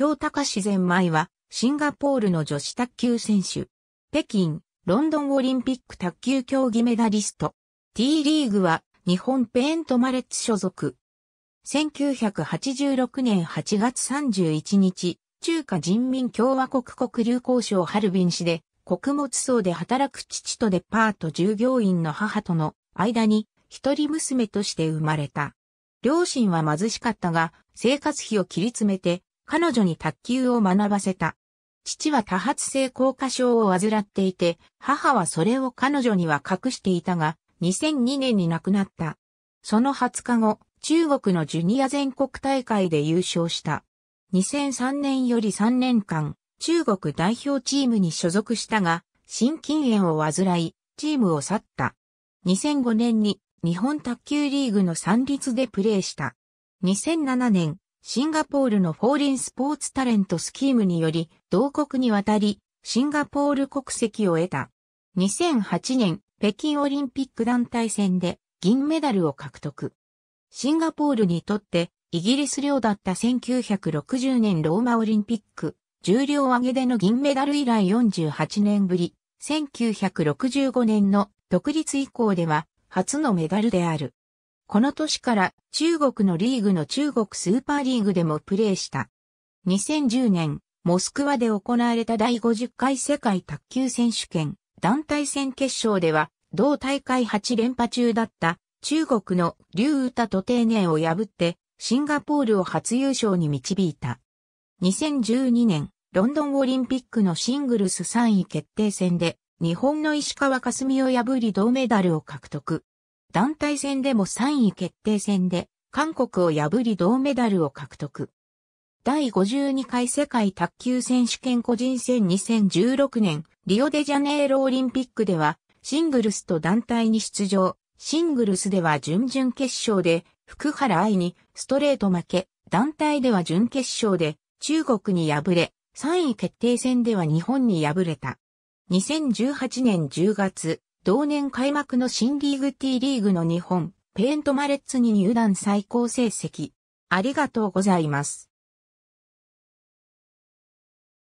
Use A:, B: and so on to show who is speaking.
A: 京高自前米は、シンガポールの女子卓球選手。北京、ロンドンオリンピック卓球競技メダリスト。T リーグは、日本ペイントマレッツ所属。1986年8月31日、中華人民共和国国流交渉ハルビン市で、穀物層で働く父とデパート従業員の母との間に、一人娘として生まれた。両親は貧しかったが、生活費を切り詰めて、彼女に卓球を学ばせた。父は多発性硬化症を患っていて、母はそれを彼女には隠していたが、2002年に亡くなった。その20日後、中国のジュニア全国大会で優勝した。2003年より3年間、中国代表チームに所属したが、心筋炎を患い、チームを去った。2005年に日本卓球リーグの三立でプレーした。2007年、シンガポールのフォーリンスポーツタレントスキームにより、同国に渡り、シンガポール国籍を得た。2008年、北京オリンピック団体戦で銀メダルを獲得。シンガポールにとってイギリス領だった1960年ローマオリンピック、重量上げでの銀メダル以来48年ぶり、1965年の独立以降では初のメダルである。この年から中国のリーグの中国スーパーリーグでもプレーした。2010年、モスクワで行われた第50回世界卓球選手権団体戦決勝では、同大会8連覇中だった中国の劉歌と丁寧を破って、シンガポールを初優勝に導いた。2012年、ロンドンオリンピックのシングルス3位決定戦で、日本の石川佳純を破り銅メダルを獲得。団体戦でも3位決定戦で、韓国を破り銅メダルを獲得。第52回世界卓球選手権個人戦2016年、リオデジャネイロオリンピックでは、シングルスと団体に出場。シングルスでは準々決勝で、福原愛にストレート負け、団体では準決勝で、中国に敗れ、3位決定戦では日本に敗れた。2018年10月、同年開幕の新リーグ T リーグの日本、ペイントマレッツに入団最高成績。ありがとうございます。